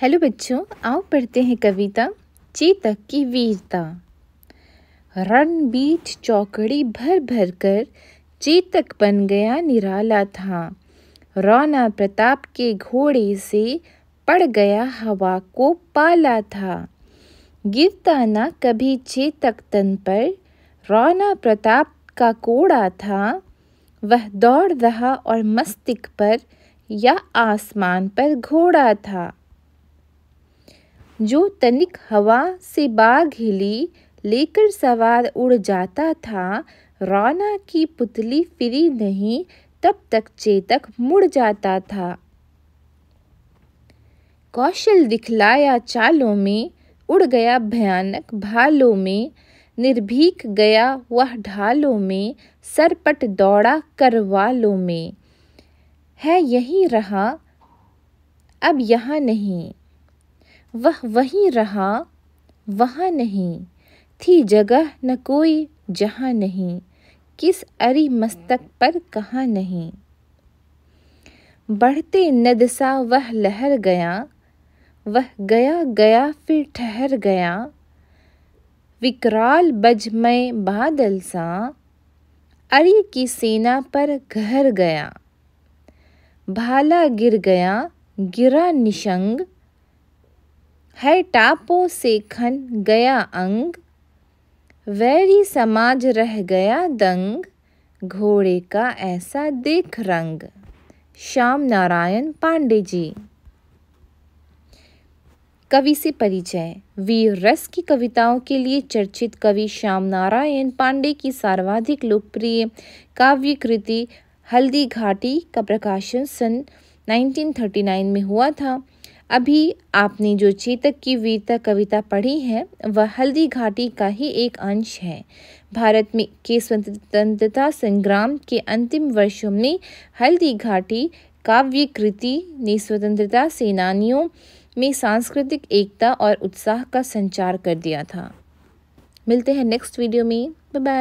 hello बच्चों आओ पढ़ते हैं कविता चेतक की वीरता बीच चौकड़ी भर भर कर चेतक बन गया निराला था रौना प्रताप के घोड़े से पड़ गया हवा को पाला था गिरता ना कभी चेतक तन पर रौना प्रताप का कोड़ा था वह दौड़ रहा और मस्तिक पर या आसमान पर घोड़ा था जो तनिक हवा से बाघ हिली लेकर सवार उड़ जाता था राणा की पुतली फिरी नहीं तब तक चेतक मुड़ जाता था कौशल दिखलाया चालों में उड़ गया भयानक भालों में निर्भीक गया वह ढालों में सरपट दौड़ा करवालों में है यहीं रहा अब यहाँ नहीं वह वहीं रहा वहाँ नहीं थी जगह न कोई जहाँ नहीं किस अरी मस्तक पर कहाँ नहीं बढ़ते नदसा वह लहर गया वह गया गया फिर ठहर गया विकराल बजमय बादल सा अरी की सेना पर घर गया भाला गिर गया गिरा निशंग है टापो से खन गया अंग वैरी समाज रह गया दंग घोड़े का ऐसा देख रंग श्याम नारायण पांडे जी कवि से परिचय वीर रस की कविताओं के लिए चर्चित कवि श्याम नारायण पांडे की सर्वाधिक लोकप्रिय काव्य कृति हल्दी घाटी का प्रकाशन सन 1939 में हुआ था अभी आपने जो चेतक की वीरता कविता पढ़ी है वह हल्दी घाटी का ही एक अंश है भारत में के स्वतंत्रता संग्राम के अंतिम वर्षों में हल्दी घाटी काव्य कृति ने स्वतंत्रता सेनानियों में सांस्कृतिक एकता और उत्साह का संचार कर दिया था मिलते हैं नेक्स्ट वीडियो में बाय